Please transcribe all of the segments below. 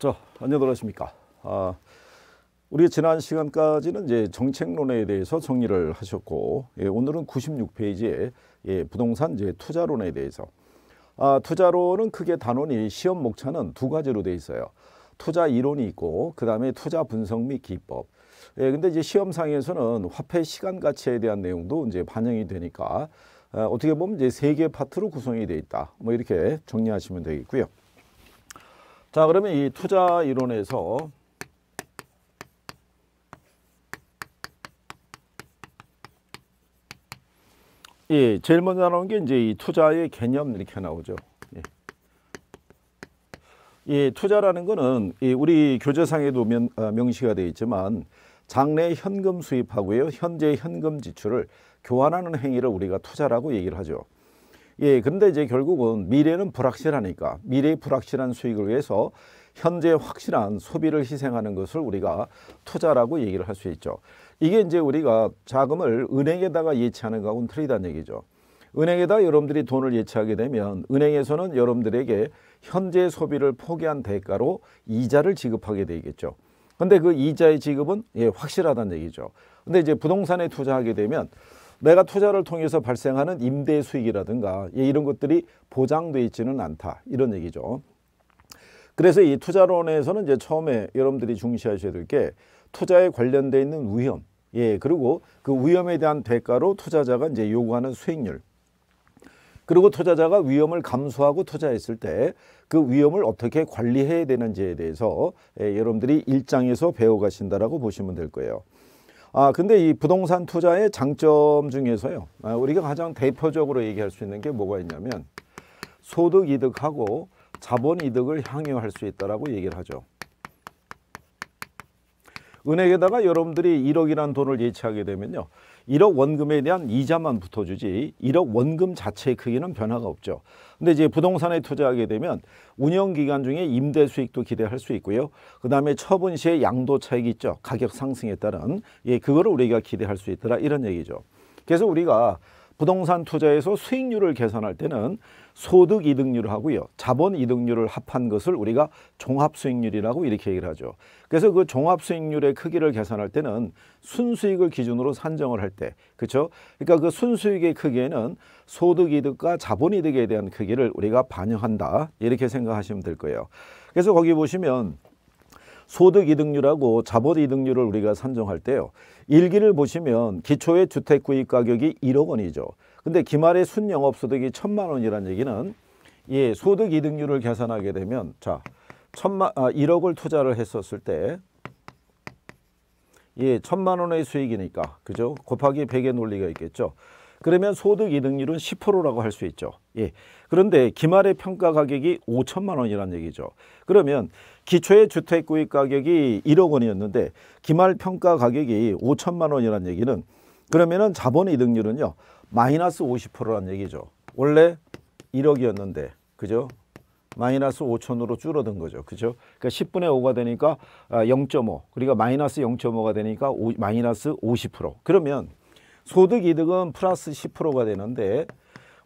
자, 안녕하십니까. 아, 우리 지난 시간까지는 이제 정책론에 대해서 정리를 하셨고, 예, 오늘은 96페이지에 예, 부동산 이제 투자론에 대해서. 아, 투자론은 크게 단원이 시험 목차는 두 가지로 돼 있어요. 투자 이론이 있고, 그 다음에 투자 분석 및 기법. 예, 근데 이제 시험상에서는 화폐 시간 가치에 대한 내용도 이제 반영이 되니까 아, 어떻게 보면 이제 세 개 파트로 구성이 돼 있다. 뭐 이렇게 정리하시면 되겠고요. 자 그러면 이 투자 이론에서 예, 제일 먼저 나오는 게 이제 이 투자의 개념 이렇게 나오죠. 예. 예 투자라는 거는 예, 우리 교재상에도 명, 아, 명시가 되어 있지만 장래 현금 수입하고요 현재 현금 지출을 교환하는 행위를 우리가 투자라고 얘기를 하죠. 예, 근데 이제 결국은 미래는 불확실하니까 미래의 불확실한 수익을 위해서 현재 확실한 소비를 희생하는 것을 우리가 투자라고 얘기를 할 수 있죠. 이게 이제 우리가 자금을 은행에다가 예치하는 거하고는 틀리다는 얘기죠. 은행에다 여러분들이 돈을 예치하게 되면 은행에서는 여러분들에게 현재 소비를 포기한 대가로 이자를 지급하게 되겠죠. 근데 그 이자의 지급은 예, 확실하다는 얘기죠. 근데 이제 부동산에 투자하게 되면 내가 투자를 통해서 발생하는 임대 수익이라든가 예, 이런 것들이 보장돼 있지는 않다 이런 얘기죠. 그래서 이 투자론에서는 이제 처음에 여러분들이 중시하셔야 될 게 투자에 관련되어 있는 위험, 예 그리고 그 위험에 대한 대가로 투자자가 이제 요구하는 수익률, 그리고 투자자가 위험을 감수하고 투자했을 때 그 위험을 어떻게 관리해야 되는지에 대해서 예, 여러분들이 일장에서 배워가신다라고 보시면 될 거예요. 아 근데 이 부동산 투자의 장점 중에서요 아, 우리가 가장 대표적으로 얘기할 수 있는 게 뭐가 있냐면 소득 이득하고 자본 이득을 향유할 수 있다라고 얘기를 하죠. 은행에다가 여러분들이 1억이라는 돈을 예치하게 되면요. 1억 원금에 대한 이자만 붙어주지 1억 원금 자체의 크기는 변화가 없죠. 근데 이제 부동산에 투자하게 되면 운영 기간 중에 임대 수익도 기대할 수 있고요. 그다음에 처분 시에 양도 차익 있죠. 가격 상승에 따른 예, 그거를 우리가 기대할 수 있더라 이런 얘기죠. 그래서 우리가 부동산 투자에서 수익률을 계산할 때는 소득 이득률하고요. 자본 이득률을 합한 것을 우리가 종합 수익률이라고 이렇게 얘기를 하죠. 그래서 그 종합 수익률의 크기를 계산할 때는 순수익을 기준으로 산정을 할 때 그렇죠? 그러니까 그 순수익의 크기에는 소득 이득과 자본 이득에 대한 크기를 우리가 반영한다. 이렇게 생각하시면 될 거예요. 그래서 거기 보시면 소득이득률하고 자본이득률을 우리가 산정할 때요. 일기를 보시면 기초의 주택구입가격이 1억 원이죠. 근데 기말의 순영업소득이 천만 원이라는 얘기는 예, 소득 이득률을 계산하게 되면 자, 천만 아, 1억을 투자를 했었을 때 예, 천만 원의 수익이니까. 그죠? 곱하기 100의 논리가 있겠죠. 그러면 소득 이득률은 10%라고 할 수 있죠. 예. 그런데 기말의 평가 가격이 5천만 원이라는 얘기죠. 그러면 기초의 주택 구입 가격이 1억 원이었는데 기말 평가 가격이 5천만 원이라는 얘기는 그러면은 자본 이득률은요. 마이너스 50%란 얘기죠. 원래 1억이었는데 그죠? 마이너스 5천으로 줄어든 거죠. 그죠? 그러니까 10분의 5가 되니까 0.5 아, 그러니까 마이너스 0.5가 되니까 오, 마이너스 50% 그러면 소득이득은 플러스 10%가 되는데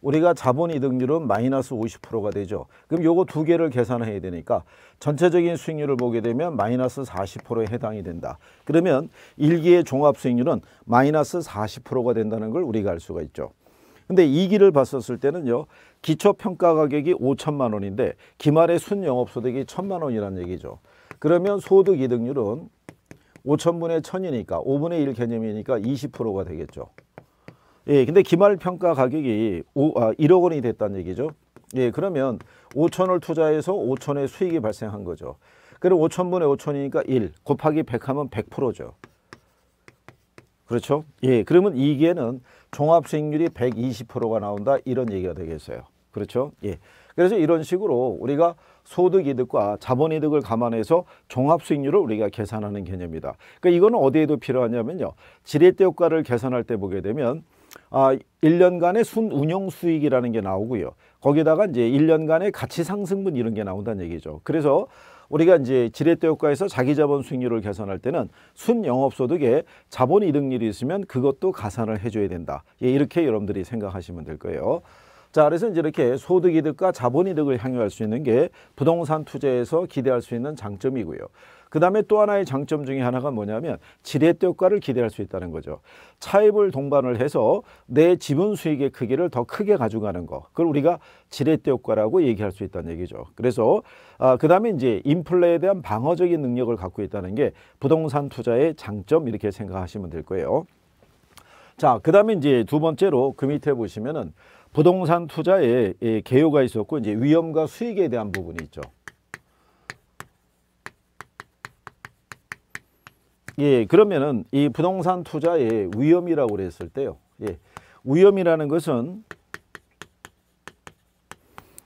우리가 자본 이득률은 마이너스 50%가 되죠. 그럼 요거 두 개를 계산해야 되니까 전체적인 수익률을 보게 되면 마이너스 40%에 해당이 된다. 그러면 일기의 종합 수익률은 마이너스 40%가 된다는 걸 우리가 알 수가 있죠. 근데 이기를 봤었을 때는요. 기초 평가 가격이 5천만 원인데 기말에 순 영업 소득이 1천만 원이라는 얘기죠. 그러면 소득 이득률은 5천분의 1000이니까 5분의 1 개념이니까 20%가 되겠죠. 예, 근데 기말 평가 가격이 5, 아, 1억 원이 됐다는 얘기죠. 예, 그러면 5천을 투자해서 5천의 수익이 발생한 거죠. 그럼 5천분의 5천이니까 1 곱하기 100 하면 100%죠. 그렇죠? 예, 그러면 이게는 종합 수익률이 120%가 나온다 이런 얘기가 되겠어요. 그렇죠? 예. 그래서 이런 식으로 우리가 소득이득과 자본이득을 감안해서 종합수익률을 우리가 계산하는 개념이다. 그러니까 이거는 어디에도 필요하냐면요. 지렛대 효과를 계산할 때 보게 되면 아, 1년간의 순 운영 수익이라는 게 나오고요. 거기다가 이제 1년간의 가치 상승분 이런 게 나온다는 얘기죠. 그래서 우리가 이제 지렛대 효과에서 자기 자본 수익률을 개선할 때는 순 영업소득에 자본 이득률이 있으면 그것도 가산을 해줘야 된다. 예, 이렇게 여러분들이 생각하시면 될 거예요. 자, 그래서 이제 이렇게 소득이득과 자본이득을 향유할 수 있는 게 부동산 투자에서 기대할 수 있는 장점이고요. 그 다음에 또 하나의 장점 중에 하나가 뭐냐면 지렛대 효과를 기대할 수 있다는 거죠. 차입을 동반을 해서 내 지분 수익의 크기를 더 크게 가져가는 거. 그걸 우리가 지렛대 효과라고 얘기할 수 있다는 얘기죠. 그래서 아, 그 다음에 이제 인플레에 대한 방어적인 능력을 갖고 있다는 게 부동산 투자의 장점 이렇게 생각하시면 될 거예요. 자, 그 다음에 이제 두 번째로 그 밑에 보시면은 부동산 투자에 예, 개요가 있었고 이제 위험과 수익에 대한 부분이 있죠. 예, 그러면은 이 부동산 투자의 위험이라고 그랬을 때요. 예. 위험이라는 것은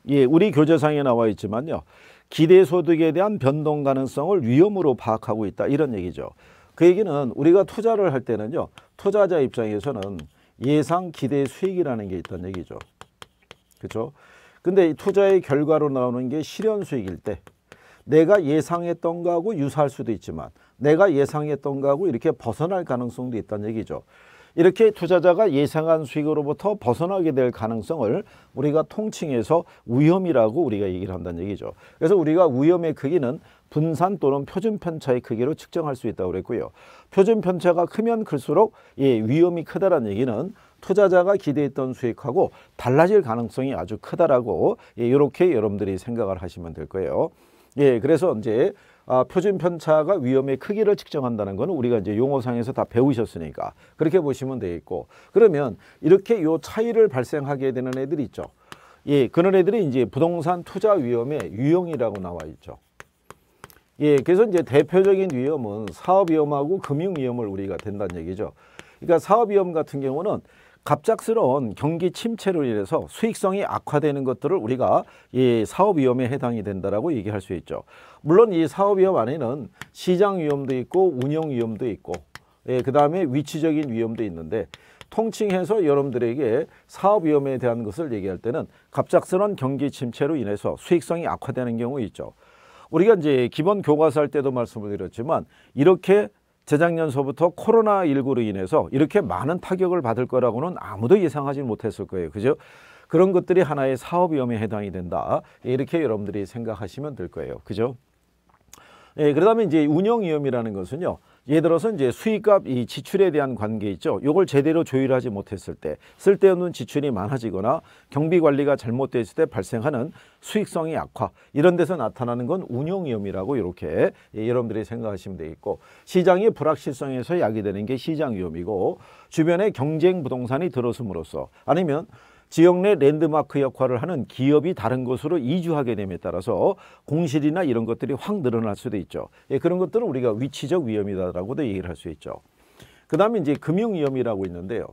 예, 우리 교재상에 나와 있지만요. 기대 소득에 대한 변동 가능성을 위험으로 파악하고 있다. 이런 얘기죠. 그 얘기는 우리가 투자를 할 때는요. 투자자 입장에서는 예상 기대 수익이라는 게있던 얘기죠. 그렇죠? 근데 투자의 결과로 나오는 게 실현 수익일 때 내가 예상했던 거하고 유사할 수도 있지만 내가 예상했던 거하고 이렇게 벗어날 가능성도 있다는 얘기죠. 이렇게 투자자가 예상한 수익으로부터 벗어나게 될 가능성을 우리가 통칭해서 위험이라고 우리가 얘기를 한다는 얘기죠. 그래서 우리가 위험의 크기는 분산 또는 표준 편차의 크기로 측정할 수 있다고 그랬고요. 표준 편차가 크면 클수록 예, 위험이 크다라는 얘기는 투자자가 기대했던 수익하고 달라질 가능성이 아주 크다라고 예, 이렇게 여러분들이 생각을 하시면 될 거예요. 예, 그래서 이제 아, 표준 편차가 위험의 크기를 측정한다는 거는 우리가 이제 용어상에서 다 배우셨으니까 그렇게 보시면 되겠고 그러면 이렇게 요 차이를 발생하게 되는 애들이 있죠. 예, 그런 애들이 이제 부동산 투자 위험의 유형이라고 나와 있죠. 예, 그래서 이제 대표적인 위험은 사업 위험하고 금융 위험을 우리가 된다는 얘기죠. 그러니까 사업 위험 같은 경우는 갑작스러운 경기 침체로 인해서 수익성이 악화되는 것들을 우리가 이 사업 위험에 해당이 된다라고 얘기할 수 있죠. 물론 이 사업 위험 안에는 시장 위험도 있고 운영 위험도 있고 예, 그다음에 위치적인 위험도 있는데 통칭해서 여러분들에게 사업 위험에 대한 것을 얘기할 때는 갑작스러운 경기 침체로 인해서 수익성이 악화되는 경우 있죠. 우리가 이제 기본 교과서 할 때도 말씀을 드렸지만 이렇게 재작년서부터 코로나19로 인해서 이렇게 많은 타격을 받을 거라고는 아무도 예상하지 못했을 거예요. 그죠? 그런 것들이 하나의 사업 위험에 해당이 된다. 이렇게 여러분들이 생각하시면 될 거예요. 그죠? 예, 그러다면 이제 운영 위험이라는 것은요. 예를 들어서 이제 수익값 이 지출에 대한 관계 있죠. 요걸 제대로 조율하지 못했을 때 쓸데없는 지출이 많아지거나 경비 관리가 잘못됐을 때 발생하는 수익성의 악화 이런 데서 나타나는 건 운용 위험이라고 이렇게 예, 여러분들이 생각하시면 되겠고 시장의 불확실성에서 야기되는 게 시장 위험이고 주변에 경쟁 부동산이 들어섬으로써 아니면 지역 내 랜드마크 역할을 하는 기업이 다른 곳으로 이주하게 됨에 따라서 공실이나 이런 것들이 확 늘어날 수도 있죠. 예, 그런 것들은 우리가 위치적 위험이다라고도 얘기를 할 수 있죠. 그 다음에 이제 금융위험이라고 있는데요.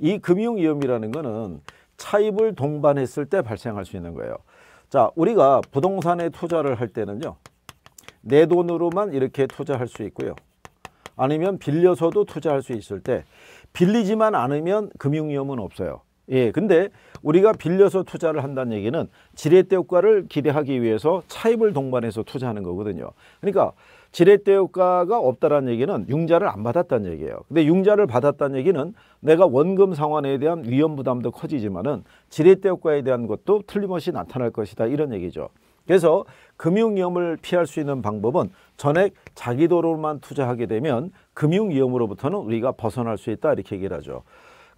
이 금융위험이라는 거는 차입을 동반했을 때 발생할 수 있는 거예요. 자, 우리가 부동산에 투자를 할 때는요. 내 돈으로만 이렇게 투자할 수 있고요. 아니면 빌려서도 투자할 수 있을 때 빌리지만 않으면 금융위험은 없어요. 예, 근데 우리가 빌려서 투자를 한다는 얘기는 지렛대 효과를 기대하기 위해서 차입을 동반해서 투자하는 거거든요. 그러니까 지렛대 효과가 없다는 얘기는 융자를 안 받았다는 얘기예요. 근데 융자를 받았다는 얘기는 내가 원금 상환에 대한 위험 부담도 커지지만은 지렛대 효과에 대한 것도 틀림없이 나타날 것이다 이런 얘기죠. 그래서 금융 위험을 피할 수 있는 방법은 전액 자기 도로만 투자하게 되면 금융 위험으로부터는 우리가 벗어날 수 있다 이렇게 얘기를 하죠.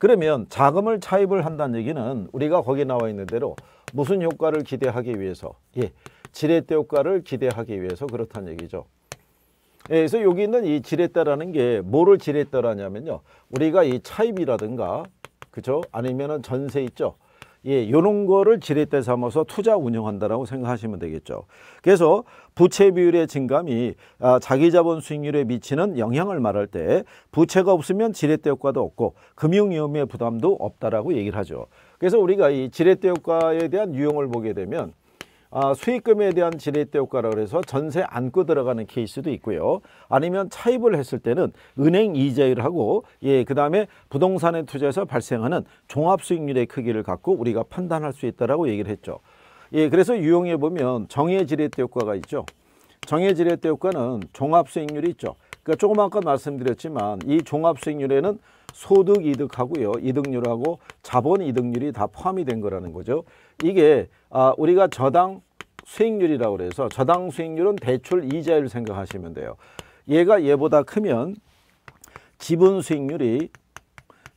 그러면 자금을 차입을 한다는 얘기는 우리가 거기 나와 있는 대로 무슨 효과를 기대하기 위해서 예, 지렛대 효과를 기대하기 위해서 그렇다는 얘기죠. 예, 그래서 여기 있는 이 지렛대라는 게 뭐를 지렛대라냐면요. 우리가 이 차입이라든가 그죠? 아니면은 전세 있죠. 예, 요런 거를 지렛대 삼아서 투자 운영한다라고 생각하시면 되겠죠. 그래서 부채 비율의 증감이 아, 자기 자본 수익률에 미치는 영향을 말할 때 부채가 없으면 지렛대 효과도 없고 금융 위험의 부담도 없다라고 얘기를 하죠. 그래서 우리가 이 지렛대 효과에 대한 유형을 보게 되면 아, 수익금에 대한 지렛대 효과라그래서 전세 안고 들어가는 케이스도 있고요. 아니면 차입을 했을 때는 은행 이자율 하고 예, 그다음에 부동산에 투자해서 발생하는 종합 수익률의 크기를 갖고 우리가 판단할 수 있다라고 얘기를 했죠. 예, 그래서 유용해 보면 정해 지렛대 효과가 있죠. 정해 지렛대 효과는 종합 수익률이 있죠. 그러니까 조금 아까 말씀드렸지만 이 종합 수익률에는 소득 이득하고요. 이득률하고 자본 이득률이 다 포함이 된 거라는 거죠. 이게 아, 우리가 저당 수익률이라고 그래서 저당 수익률은 대출 이자율 생각하시면 돼요. 얘가 얘보다 크면 지분 수익률이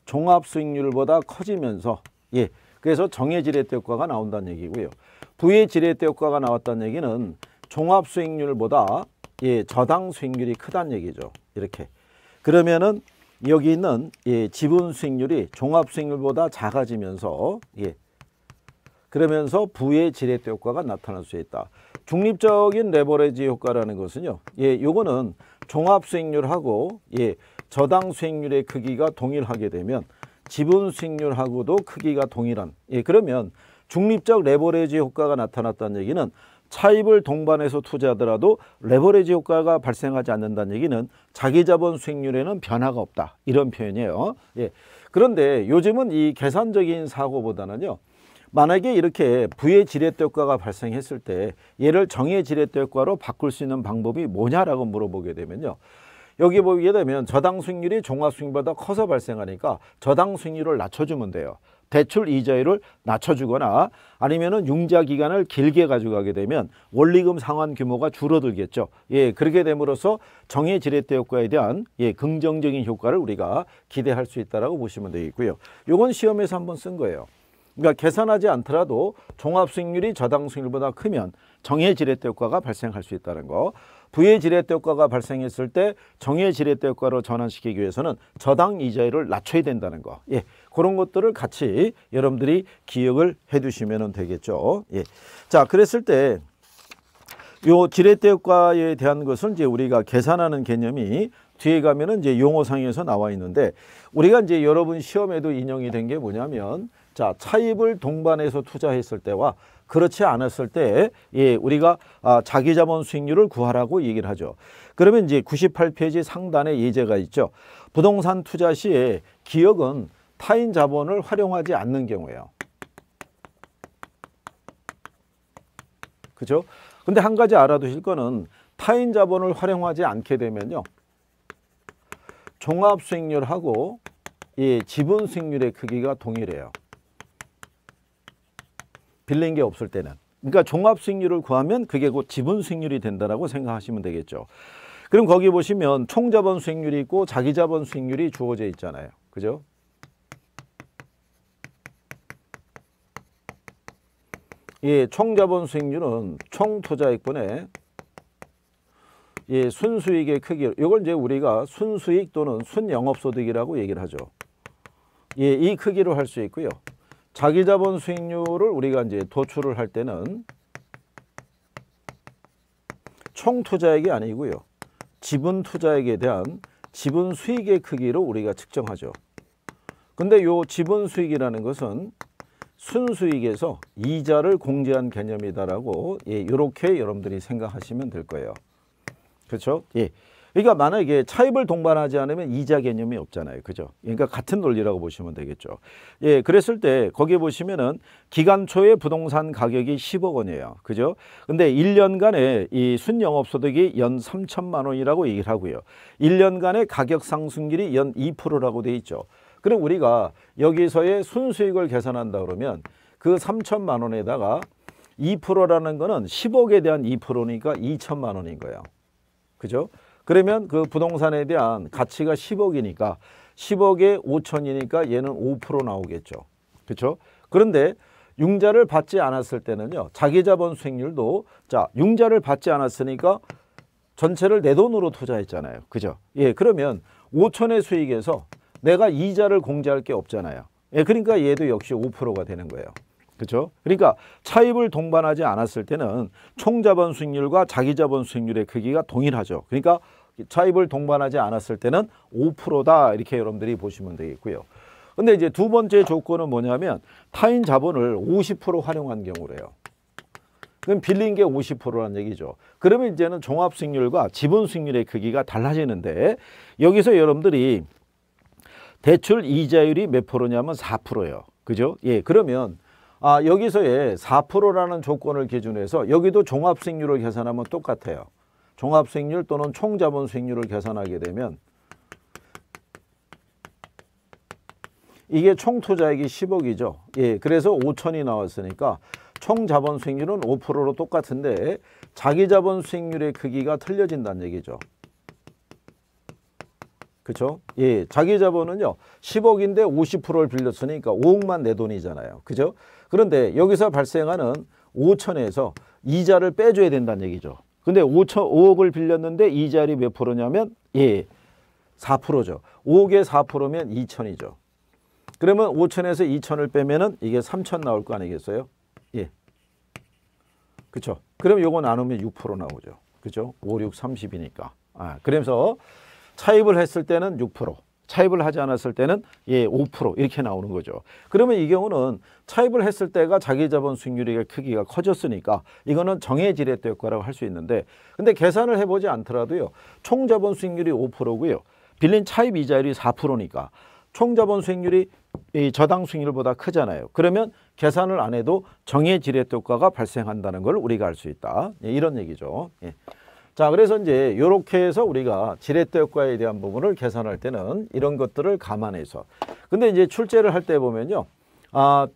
종합 수익률보다 커지면서 예 그래서 정해 지렛대 효과가 나온다는 얘기고요. 부의 지렛대 효과가 나왔다는 얘기는 종합 수익률보다 예 저당 수익률이 크다는 얘기죠. 이렇게 그러면은 여기 있는 예, 지분 수익률이 종합 수익률보다 작아지면서 예, 그러면서 부의 지렛대 효과가 나타날 수 있다. 중립적인 레버레지 효과라는 것은요. 예, 요거는 종합 수익률하고 예, 저당 수익률의 크기가 동일하게 되면 지분 수익률하고도 크기가 동일한 예, 그러면 중립적 레버레지 효과가 나타났다는 얘기는 차입을 동반해서 투자하더라도 레버리지 효과가 발생하지 않는다는 얘기는 자기자본 수익률에는 변화가 없다 이런 표현이에요 예. 그런데 요즘은 이 계산적인 사고보다는요 만약에 이렇게 부의 지렛대 효과가 발생했을 때 얘를 정의 지렛대 효과로 바꿀 수 있는 방법이 뭐냐라고 물어보게 되면요 여기 보게 되면 저당 수익률이 종합 수익률보다 커서 발생하니까 저당 수익률을 낮춰주면 돼요 대출 이자율을 낮춰주거나 아니면은 융자 기간을 길게 가져가게 되면 원리금 상환 규모가 줄어들겠죠. 예, 그렇게 됨으로써 정해 지렛대 효과에 대한 예, 긍정적인 효과를 우리가 기대할 수 있다라고 보시면 되겠고요. 이건 시험에서 한번 쓴 거예요. 그러니까 계산하지 않더라도 종합 수익률이 저당 수익률보다 크면 정해 지렛대 효과가 발생할 수 있다는 거. 부의 지렛대 효과가 발생했을 때 정의 의 지렛대 효과로 전환시키기 위해서는 저당 이자율을 낮춰야 된다는 거. 예. 그런 것들을 같이 여러분들이 기억을 해 두시면 되겠죠. 예. 자, 그랬을 때 요 지렛대 효과에 대한 것은 이제 우리가 계산하는 개념이 뒤에 가면은 이제 용어상에서 나와 있는데 우리가 이제 여러분 시험에도 인용이 된 게 뭐냐면 자, 차입을 동반해서 투자했을 때와 그렇지 않았을 때 예, 우리가 아, 자기자본 수익률을 구하라고 얘기를 하죠. 그러면 이제 98페이지 상단에 예제가 있죠. 부동산 투자 시에 기업은 타인 자본을 활용하지 않는 경우예요. 그죠? 근데 한 가지 알아두실 거는 타인 자본을 활용하지 않게 되면요. 종합 수익률하고 이 예, 지분 수익률의 크기가 동일해요. 빌린 게 없을 때는. 그러니까 종합 수익률을 구하면 그게 곧 지분 수익률이 된다라고 생각하시면 되겠죠. 그럼 거기 보시면 총자본 수익률이 있고 자기자본 수익률이 주어져 있잖아요. 그죠? 예, 총자본 수익률은 총 투자액분의 예, 순수익의 크기. 이걸 이제 우리가 순수익 또는 순영업소득이라고 얘기를 하죠. 예, 이 크기로 할 수 있고요. 자기 자본 수익률을 우리가 이제 도출을 할 때는 총 투자액이 아니고요. 지분 투자액에 대한 지분 수익의 크기로 우리가 측정하죠. 근데 요 지분 수익이라는 것은 순수익에서 이자를 공제한 개념이다라고 예, 이렇게 여러분들이 생각하시면 될 거예요. 그렇죠? 예. 그러니까 만약 에 차입을 동반하지 않으면 이자 개념이 없잖아요. 그죠? 그러니까 같은 논리라고 보시면 되겠죠. 예, 그랬을 때 거기에 보시면은 기간 초에 부동산 가격이 10억 원이에요. 그죠? 근데 1년간의 이 순영업 소득이 연 3천만 원이라고 얘기를 하고요. 1년간의 가격 상승률이 연 2%라고 돼 있죠. 그럼 우리가 여기서의 순수익을 계산한다 그러면 그 3천만 원에다가 2%라는 거는 10억에 대한 2%니까 2천만 원인 거예요. 그죠? 그러면 그 부동산에 대한 가치가 10억이니까 10억에 5천이니까 얘는 5% 나오겠죠. 그렇죠? 그런데 융자를 받지 않았을 때는요. 자기자본 수익률도 자 융자를 받지 않았으니까 전체를 내 돈으로 투자했잖아요. 그죠? 예, 그러면 5천의 수익에서 내가 이자를 공제할 게 없잖아요. 예, 그러니까 얘도 역시 5%가 되는 거예요. 그렇죠? 그러니까 차입을 동반하지 않았을 때는 총자본 수익률과 자기자본 수익률의 크기가 동일하죠. 그러니까 차입을 동반하지 않았을 때는 5%다 이렇게 여러분들이 보시면 되겠고요. 근데 이제 두 번째 조건은 뭐냐면 타인 자본을 50% 활용한 경우래요. 그럼 빌린 게 50%라는 얘기죠. 그러면 이제는 종합 수익률과 지분 수익률의 크기가 달라지는데 여기서 여러분들이 대출 이자율이 몇 프로냐면 4%예요. 그죠? 예. 그러면 아, 여기서의 4%라는 조건을 기준해서 으로 여기도 종합수익률을 계산하면 똑같아요. 종합수익률 또는 총자본수익률을 계산하게 되면 이게 총투자액이 10억이죠. 예, 그래서 5천이 나왔으니까 총자본 수익률은 5%로 똑같은데 자기자본 수익률의 크기가 틀려진다는 얘기죠. 그렇죠? 예, 자기자본은요. 10억인데 50%를 빌렸으니까 5억만 내 돈이잖아요. 그죠? 그런데 여기서 발생하는 5천에서 이자를 빼줘야 된다는 얘기죠. 근데 5천 5억을 빌렸는데 이자율이 몇 프로냐면 예 4%죠. 5억에 4%면 2천이죠. 그러면 5천에서 2천을 빼면은 이게 3천 나올 거 아니겠어요? 예. 그렇죠. 그럼 요거 나누면 6% 나오죠. 그죠? 5, 6, 30이니까. 아, 그래서 차입을 했을 때는 6%. 차입을 하지 않았을 때는 예, 5% 이렇게 나오는 거죠. 그러면 이 경우는 차입을 했을 때가 자기 자본 수익률이 크기가 커졌으니까 이거는 정해지렛대 효과라고 할 수 있는데 근데 계산을 해보지 않더라도요. 총 자본 수익률이 5%고요. 빌린 차입 이자율이 4%니까 총 자본 수익률이 이 저당 수익률보다 크잖아요. 그러면 계산을 안 해도 정해지렛 효과가 발생한다는 걸 우리가 알 수 있다. 예, 이런 얘기죠. 예. 자, 그래서 이제 이렇게 해서 우리가 지렛대 효과에 대한 부분을 계산할 때는 이런 것들을 감안해서. 근데 이제 출제를 할 때 보면요. 아,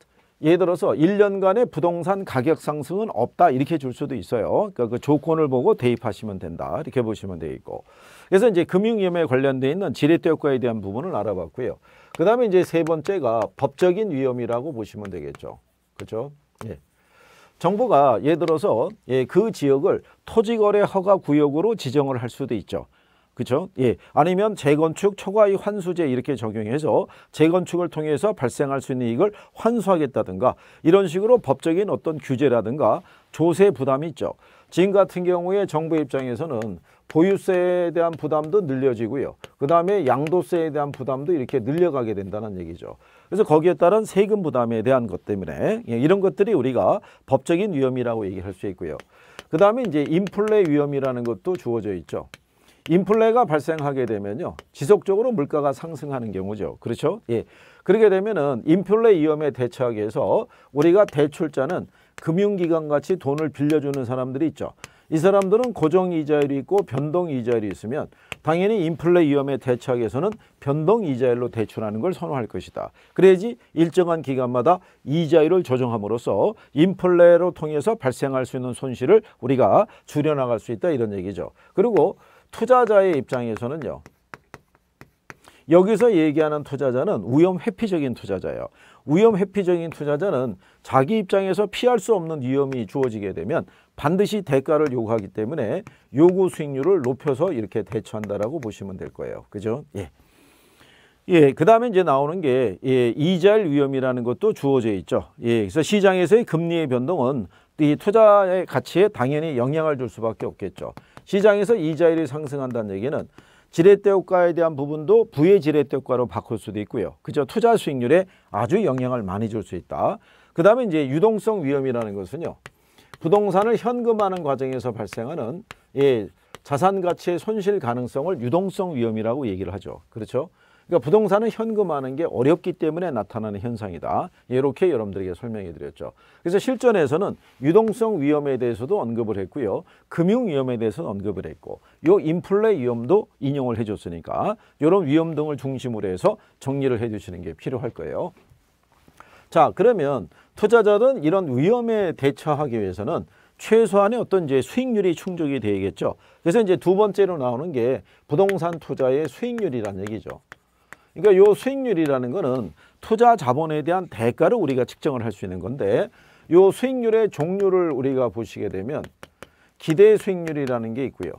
예를 들어서 1년간의 부동산 가격 상승은 없다 이렇게 줄 수도 있어요. 그러니까 그 조건을 보고 대입하시면 된다 이렇게 보시면 되겠고. 그래서 이제 금융위험에 관련돼 있는 지렛대 효과에 대한 부분을 알아봤고요. 그 다음에 이제 세 번째가 법적인 위험이라고 보시면 되겠죠. 그렇죠? 예. 정부가 예를 들어서 예, 그 지역을 토지거래 허가 구역으로 지정을 할 수도 있죠. 그렇죠? 예. 아니면 재건축 초과이 환수제 이렇게 적용해서 재건축을 통해서 발생할 수 있는 이익을 환수하겠다든가 이런 식으로 법적인 어떤 규제라든가 조세 부담이 있죠. 지금 같은 경우에 정부 입장에서는 보유세에 대한 부담도 늘려지고요. 그 다음에 양도세에 대한 부담도 이렇게 늘려가게 된다는 얘기죠. 그래서 거기에 따른 세금 부담에 대한 것 때문에 예, 이런 것들이 우리가 법적인 위험이라고 얘기할 수 있고요. 그 다음에 이제 인플레 위험이라는 것도 주어져 있죠. 인플레가 발생하게 되면요. 지속적으로 물가가 상승하는 경우죠. 그렇죠? 예. 그렇게 되면은 인플레 위험에 대처하기 위해서 우리가 대출자는 금융기관 같이 돈을 빌려주는 사람들이 있죠. 이 사람들은 고정 이자율이 있고 변동 이자율이 있으면 당연히 인플레 위험에 대처하기 위해서는 변동 이자율로 대출하는 걸 선호할 것이다. 그래야지 일정한 기간마다 이자율을 조정함으로써 인플레로 통해서 발생할 수 있는 손실을 우리가 줄여나갈 수 있다 이런 얘기죠. 그리고 투자자의 입장에서는요. 여기서 얘기하는 투자자는 위험 회피적인 투자자예요. 위험 회피적인 투자자는 자기 입장에서 피할 수 없는 위험이 주어지게 되면 반드시 대가를 요구하기 때문에 요구 수익률을 높여서 이렇게 대처한다라고 보시면 될 거예요. 그죠? 예. 예, 그 다음에 이제 나오는 게, 예, 이자율 위험이라는 것도 주어져 있죠. 예, 그래서 시장에서의 금리의 변동은 이 투자의 가치에 당연히 영향을 줄 수밖에 없겠죠. 시장에서 이자율이 상승한다는 얘기는 지렛대 효과에 대한 부분도 부의 지렛대 효과로 바꿀 수도 있고요. 그저 투자 수익률에 아주 영향을 많이 줄 수 있다. 그 다음에 이제 유동성 위험이라는 것은요. 부동산을 현금하는 과정에서 발생하는 예, 자산 가치의 손실 가능성을 유동성 위험이라고 얘기를 하죠. 그렇죠? 그러니까 부동산은 현금화하는 게 어렵기 때문에 나타나는 현상이다. 이렇게 여러분들에게 설명해 드렸죠. 그래서 실전에서는 유동성 위험에 대해서도 언급을 했고요. 금융 위험에 대해서는 언급을 했고 요 인플레 위험도 인용을 해줬으니까 이런 위험 등을 중심으로 해서 정리를 해주시는 게 필요할 거예요. 자 그러면 투자자들은 이런 위험에 대처하기 위해서는 최소한의 어떤 이제 수익률이 충족이 되겠죠. 그래서 이제 두 번째로 나오는 게 부동산 투자의 수익률이라는 얘기죠. 그러니까 요 수익률이라는 거는 투자 자본에 대한 대가를 우리가 측정을 할 수 있는 건데 요 수익률의 종류를 우리가 보시게 되면 기대 수익률이라는 게 있고요.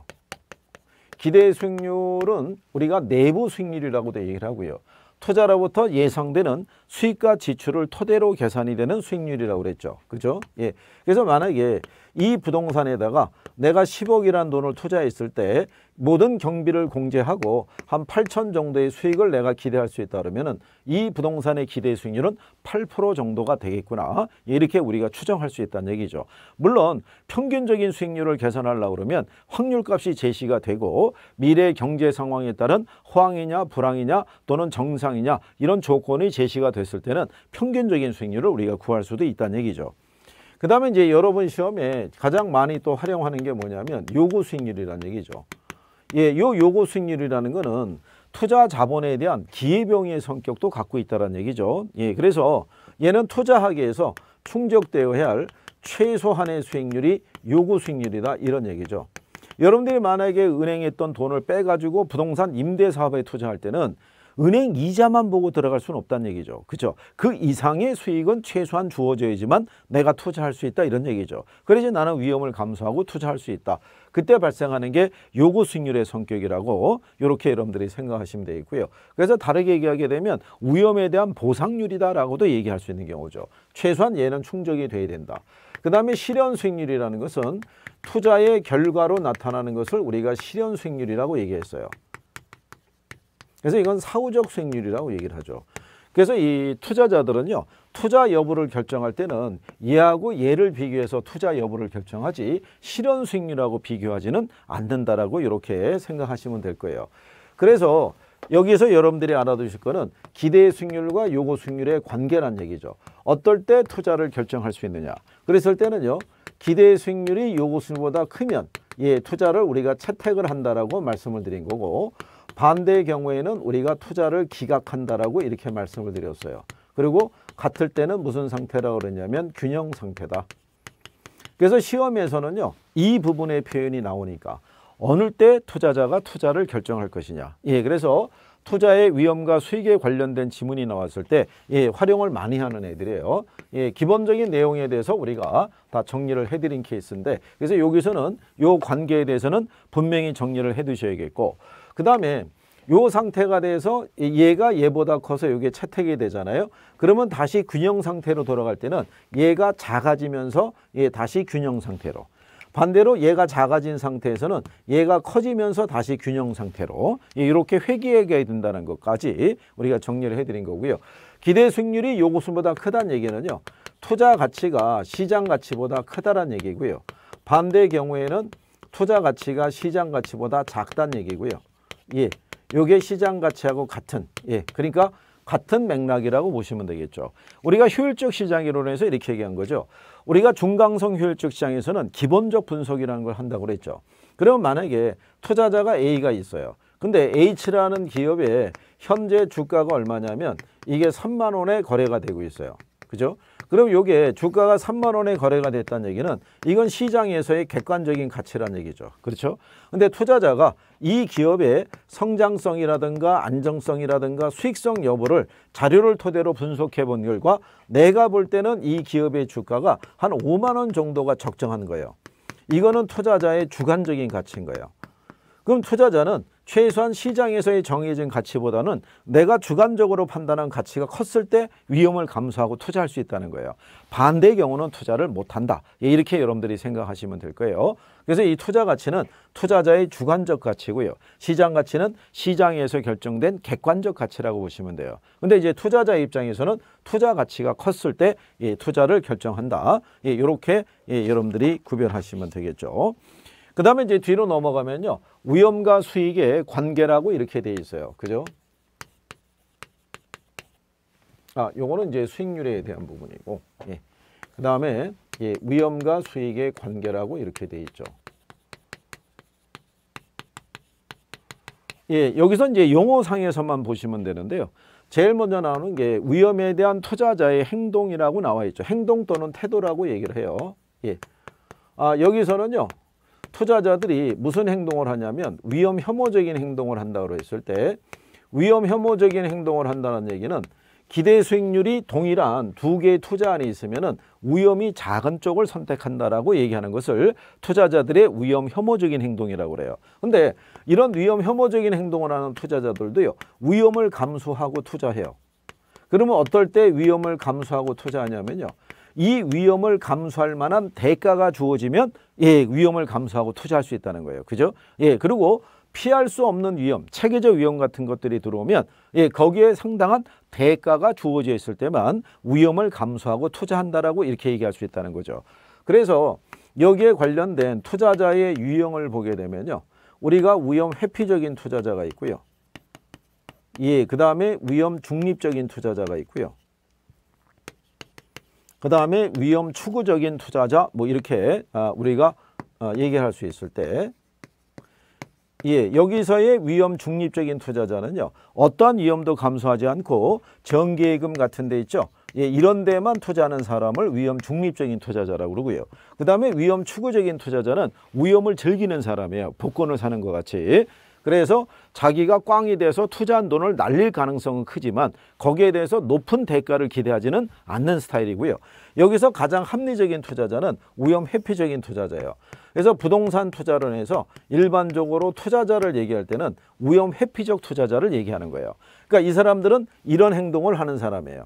기대 수익률은 우리가 내부 수익률이라고도 얘기를 하고요. 투자로부터 예상되는 수익과 지출을 토대로 계산이 되는 수익률이라고 그랬죠. 그죠? 예. 그래서 만약에 이 부동산에다가 내가 10억이라는 돈을 투자했을 때 모든 경비를 공제하고 한 8천 정도의 수익을 내가 기대할 수 있다 그러면은 이 부동산의 기대 수익률은 8% 정도가 되겠구나. 이렇게 우리가 추정할 수 있다는 얘기죠. 물론 평균적인 수익률을 계산하려고 그러면 확률값이 제시가 되고 미래 경제 상황에 따른 호황이냐 불황이냐 또는 정상이냐 이런 조건이 제시가 됐을 때는 평균적인 수익률을 우리가 구할 수도 있다는 얘기죠. 그 다음에 이제 여러분 시험에 가장 많이 또 활용하는 게 뭐냐면 요구 수익률이라는 얘기죠. 예, 요 요거 수익률이라는 거는 투자 자본에 대한 기회병의 성격도 갖고 있다는 얘기죠. 예, 그래서 얘는 투자하기 위해서 충족되어야 할 최소한의 수익률이 요구 수익률이다 이런 얘기죠. 여러분들이 만약에 은행에 있던 돈을 빼가지고 부동산 임대 사업에 투자할 때는 은행 이자만 보고 들어갈 수는 없다는 얘기죠. 그죠? 그 이상의 수익은 최소한 주어져야지만 내가 투자할 수 있다 이런 얘기죠. 그래야지 나는 위험을 감수하고 투자할 수 있다. 그때 발생하는 게 요구 수익률의 성격이라고 이렇게 여러분들이 생각하시면 되겠고요. 그래서 다르게 얘기하게 되면 위험에 대한 보상률이다라고도 얘기할 수 있는 경우죠. 최소한 얘는 충족이 돼야 된다. 그 다음에 실현 수익률이라는 것은 투자의 결과로 나타나는 것을 우리가 실현 수익률이라고 얘기했어요. 그래서 이건 사후적 수익률이라고 얘기를 하죠. 그래서 이 투자자들은요. 투자 여부를 결정할 때는 얘하고 얘를 비교해서 투자 여부를 결정하지 실현 수익률하고 비교하지는 않는다라고 이렇게 생각하시면 될 거예요. 그래서 여기에서 여러분들이 알아두실 거는 기대 수익률과 요구 수익률의 관계란 얘기죠. 어떨 때 투자를 결정할 수 있느냐. 그랬을 때는요. 기대 수익률이 요구 수익률보다 크면 예, 투자를 우리가 채택을 한다라고 말씀을 드린 거고 반대의 경우에는 우리가 투자를 기각한다라고 이렇게 말씀을 드렸어요. 그리고 같을 때는 무슨 상태라고 그러냐면 균형 상태다. 그래서 시험에서는요. 이 부분의 표현이 나오니까 어느 때 투자자가 투자를 결정할 것이냐. 예, 그래서 투자의 위험과 수익에 관련된 지문이 나왔을 때 예, 활용을 많이 하는 애들이에요. 예, 기본적인 내용에 대해서 우리가 다 정리를 해드린 케이스인데 그래서 여기서는 이 관계에 대해서는 분명히 정리를 해두셔야겠고 그 다음에 요 상태가 돼서 얘가 얘보다 커서 이게 채택이 되잖아요. 그러면 다시 균형 상태로 돌아갈 때는 얘가 작아지면서 얘 다시 균형 상태로 반대로 얘가 작아진 상태에서는 얘가 커지면서 다시 균형 상태로 이렇게 예, 회귀해야 된다는 것까지 우리가 정리를 해드린 거고요. 기대 수익률이 요구수보다 크다는 얘기는요. 투자 가치가 시장 가치보다 크다는 얘기고요. 반대 경우에는 투자 가치가 시장 가치보다 작다는 얘기고요. 예. 요게 시장 가치하고 같은. 예. 그러니까 같은 맥락이라고 보시면 되겠죠. 우리가 효율적 시장 이론에서 이렇게 얘기한 거죠. 우리가 중강성 효율적 시장에서는 기본적 분석이라는 걸 한다고 그랬죠. 그러면 만약에 투자자가 A가 있어요. 근데 H라는 기업의 현재 주가가 얼마냐면 이게 3만 원에 거래가 되고 있어요. 그죠? 그럼 이게 주가가 3만 원에 거래가 됐다는 얘기는 이건 시장에서의 객관적인 가치라는 얘기죠. 그렇죠? 근데 투자자가 이 기업의 성장성이라든가 안정성이라든가 수익성 여부를 자료를 토대로 분석해 본 결과 내가 볼 때는 이 기업의 주가가 한 5만 원 정도가 적정한 거예요. 이거는 투자자의 주관적인 가치인 거예요. 그럼 투자자는 최소한 시장에서의 정해진 가치보다는 내가 주관적으로 판단한 가치가 컸을 때 위험을 감수하고 투자할 수 있다는 거예요. 반대의 경우는 투자를 못한다. 예, 이렇게 여러분들이 생각하시면 될 거예요. 그래서 이 투자 가치는 투자자의 주관적 가치고요. 시장 가치는 시장에서 결정된 객관적 가치라고 보시면 돼요. 근데 이제 투자자 입장에서는 투자 가치가 컸을 때 예, 투자를 결정한다. 이렇게 예, 여러분들이 구별하시면 되겠죠. 그 다음에 이제 뒤로 넘어가면요. 위험과 수익의 관계라고 이렇게 돼 있어요. 그죠? 아, 요거는 이제 수익률에 대한 부분이고. 예. 그 다음에 예, 위험과 수익의 관계라고 이렇게 돼 있죠. 예, 여기서 이제 용어상에서만 보시면 되는데요. 제일 먼저 나오는 게 위험에 대한 투자자의 행동이라고 나와 있죠. 행동 또는 태도라고 얘기를 해요. 예. 아, 여기서는요. 투자자들이 무슨 행동을 하냐면 위험 혐오적인 행동을 한다고 했을 때 위험 혐오적인 행동을 한다는 얘기는 기대 수익률이 동일한 두 개의 투자안이 있으면 은 위험이 작은 쪽을 선택한다라고 얘기하는 것을 투자자들의 위험 혐오적인 행동이라고 그래요. 근데 이런 위험 혐오적인 행동을 하는 투자자들도요. 위험을 감수하고 투자해요. 그러면 어떨 때 위험을 감수하고 투자하냐면요. 이 위험을 감수할 만한 대가가 주어지면 예, 위험을 감수하고 투자할 수 있다는 거예요. 그죠? 예, 그리고 피할 수 없는 위험, 체계적 위험 같은 것들이 들어오면 예, 거기에 상당한 대가가 주어져 있을 때만 위험을 감수하고 투자한다라고 이렇게 얘기할 수 있다는 거죠. 그래서 여기에 관련된 투자자의 유형을 보게 되면요. 우리가 위험 회피적인 투자자가 있고요. 예, 그 다음에 위험 중립적인 투자자가 있고요. 그 다음에 위험 추구적인 투자자 뭐 이렇게 아, 우리가 아, 얘기할 수 있을 때 예, 여기서의 위험 중립적인 투자자는요. 어떠한 위험도 감수하지 않고 정기예금 같은 데 있죠. 예, 이런 데만 투자하는 사람을 위험 중립적인 투자자라고 그러고요. 그 다음에 위험 추구적인 투자자는 위험을 즐기는 사람이에요. 복권을 사는 것 같이. 그래서 자기가 꽝이 돼서 투자한 돈을 날릴 가능성은 크지만 거기에 대해서 높은 대가를 기대하지는 않는 스타일이고요. 여기서 가장 합리적인 투자자는 위험 회피적인 투자자예요. 그래서 부동산 투자를 해서 일반적으로 투자자를 얘기할 때는 위험 회피적 투자자를 얘기하는 거예요. 그러니까 이 사람들은 이런 행동을 하는 사람이에요.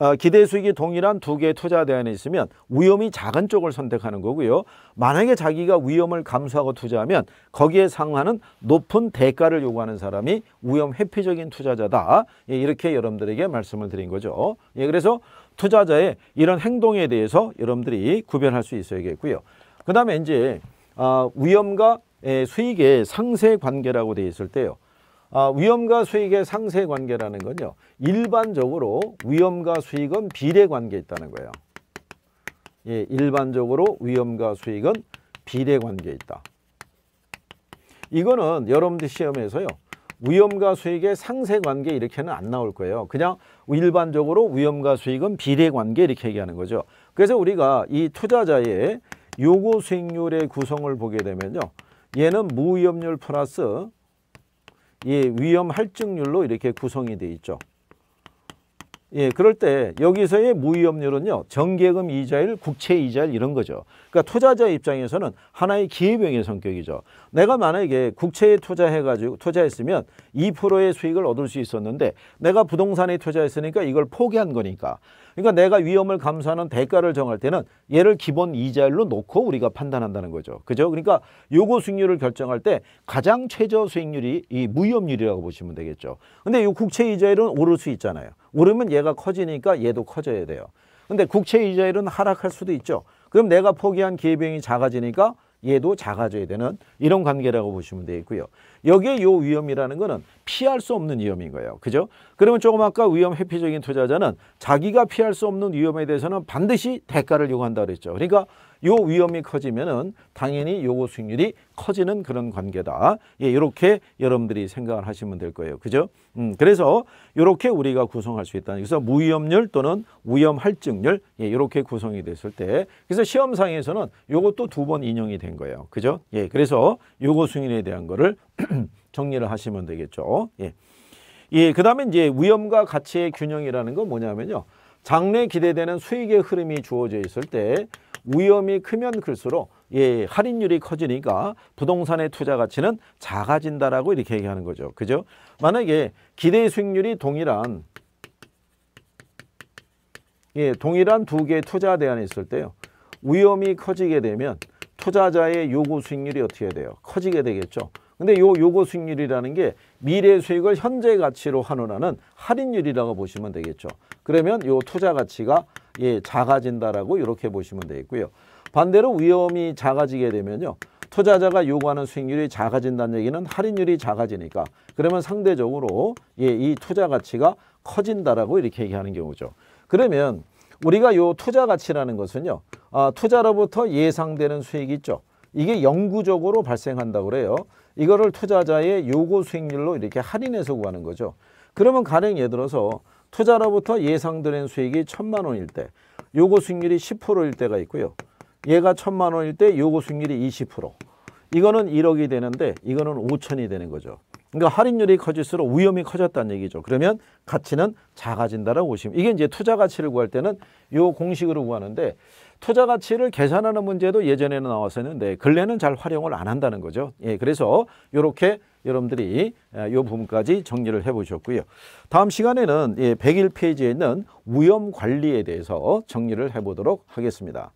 어, 기대 수익이 동일한 두 개의 투자 대안이 있으면 위험이 작은 쪽을 선택하는 거고요. 만약에 자기가 위험을 감수하고 투자하면 거기에 상하는 높은 대가를 요구하는 사람이 위험 회피적인 투자자다. 예, 이렇게 여러분들에게 말씀을 드린 거죠. 예, 그래서 투자자의 이런 행동에 대해서 여러분들이 구별할 수 있어야겠고요. 그 다음에 이제 어, 위험과 예, 수익의 상세 관계라고 되어 있을 때요. 아, 위험과 수익의 상세 관계라는 건요. 일반적으로 위험과 수익은 비례 관계 있다는 거예요. 예, 일반적으로 위험과 수익은 비례 관계 있다. 이거는 여러분들 시험에서요. 위험과 수익의 상세 관계 이렇게는 안 나올 거예요. 그냥 일반적으로 위험과 수익은 비례 관계 이렇게 얘기하는 거죠. 그래서 우리가 이 투자자의 요구 수익률의 구성을 보게 되면요. 얘는 무위험률 플러스 예, 위험 할증률로 이렇게 구성이 돼 있죠. 예, 그럴 때 여기서의 무위험률은요. 정기금 이자율, 국채 이자율 이런 거죠. 그러니까 투자자 입장에서는 하나의 기회병의 성격이죠. 내가 만약에 국채에 투자해 가지고 투자했으면 2%의 수익을 얻을 수 있었는데 내가 부동산에 투자했으니까 이걸 포기한 거니까 그러니까 내가 위험을 감수하는 대가를 정할 때는 얘를 기본 이자율로 놓고 우리가 판단한다는 거죠. 그죠? 그러니까 요거 수익률을 결정할 때 가장 최저 수익률이 이 무위험률이라고 보시면 되겠죠. 근데 요 국채 이자율은 오를 수 있잖아요. 오르면 얘가 커지니까 얘도 커져야 돼요. 근데 국채 이자율은 하락할 수도 있죠. 그럼 내가 포기한 기회비용이 작아지니까 얘도 작아져야 되는 이런 관계라고 보시면 되겠고요. 여기에 요 위험이라는 거는 피할 수 없는 위험인 거예요. 그죠? 그러면 조금 아까 위험 회피적인 투자자는 자기가 피할 수 없는 위험에 대해서는 반드시 대가를 요구한다 그랬죠. 그러니까 요 위험이 커지면은 당연히 요거 수익률이 커지는 그런 관계다. 예, 요렇게 여러분들이 생각을 하시면 될 거예요. 그죠? 음, 그래서 요렇게 우리가 구성할 수 있다는 그래서 무위험률 또는 위험할증률 예, 요렇게 구성이 됐을 때 그래서 시험상에서는 요것도 두 번 인용이 된 거예요. 그죠? 예, 그래서 요거 수익률에 대한 거를 정리를 하시면 되겠죠. 예. 예, 그 다음에 이제 위험과 가치의 균형이라는 건 뭐냐면요. 장래 기대되는 수익의 흐름이 주어져 있을 때 위험이 크면 클수록 예, 예, 할인율이 커지니까 부동산의 투자 가치는 작아진다라고 이렇게 얘기하는 거죠. 그죠? 만약에 기대 수익률이 동일한 예, 동일한 두 개의 투자 대안이 있을 때요. 위험이 커지게 되면 투자자의 요구 수익률이 어떻게 돼요? 커지게 되겠죠. 근데 요 요거 수익률이라는 게 미래 수익을 현재 가치로 환원하는 할인율이라고 보시면 되겠죠. 그러면 요 투자 가치가 예, 작아진다라고 이렇게 보시면 되겠고요. 반대로 위험이 작아지게 되면요. 투자자가 요구하는 수익률이 작아진다는 얘기는 할인율이 작아지니까 그러면 상대적으로 예, 이 투자 가치가 커진다라고 이렇게 얘기하는 경우죠. 그러면 우리가 요 투자 가치라는 것은요. 아, 투자로부터 예상되는 수익이 있죠. 이게 영구적으로 발생한다고 그래요. 이거를 투자자의 요구 수익률로 이렇게 할인해서 구하는 거죠. 그러면 가령 예를 들어서 투자로부터 예상되는 수익이 천만 원일 때 요구 수익률이 10%일 때가 있고요. 얘가 천만 원일 때 요구 수익률이 20%. 이거는 1억이 되는데 이거는 5천이 되는 거죠. 그러니까 할인율이 커질수록 위험이 커졌다는 얘기죠. 그러면 가치는 작아진다라고 보시면 이게 이제 투자 가치를 구할 때는 요 공식으로 구하는데 투자 가치를 계산하는 문제도 예전에는 나왔었는데 근래는 잘 활용을 안 한다는 거죠. 예, 그래서 이렇게 여러분들이 이 부분까지 정리를 해보셨고요. 다음 시간에는 101페이지에 예, 있는 위험 관리에 대해서 정리를 해보도록 하겠습니다.